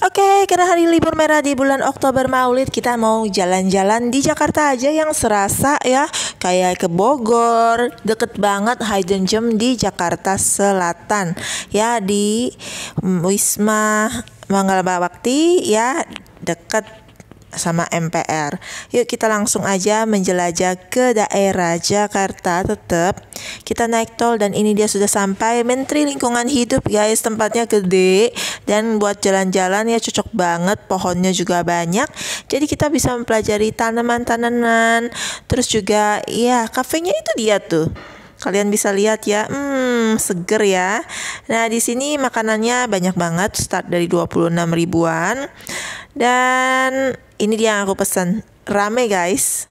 Oke, okay, karena hari libur merah di bulan Oktober Maulid kita mau jalan-jalan di Jakarta aja yang serasa ya kayak ke Bogor, deket banget Hidden Gem di Jakarta Selatan ya di mm, Wisma Wakti ya deket sama MPR. Yuk kita langsung aja menjelajah ke daerah Jakarta tetap. Kita naik tol dan ini dia sudah sampai Menteri Lingkungan Hidup guys, tempatnya gede dan buat jalan-jalan ya cocok banget pohonnya juga banyak jadi kita bisa mempelajari tanaman-tanaman terus juga ya kafenya itu dia tuh kalian bisa lihat ya hmm seger ya nah di sini makanannya banyak banget start dari 26 ribuan dan ini dia yang aku pesan rame guys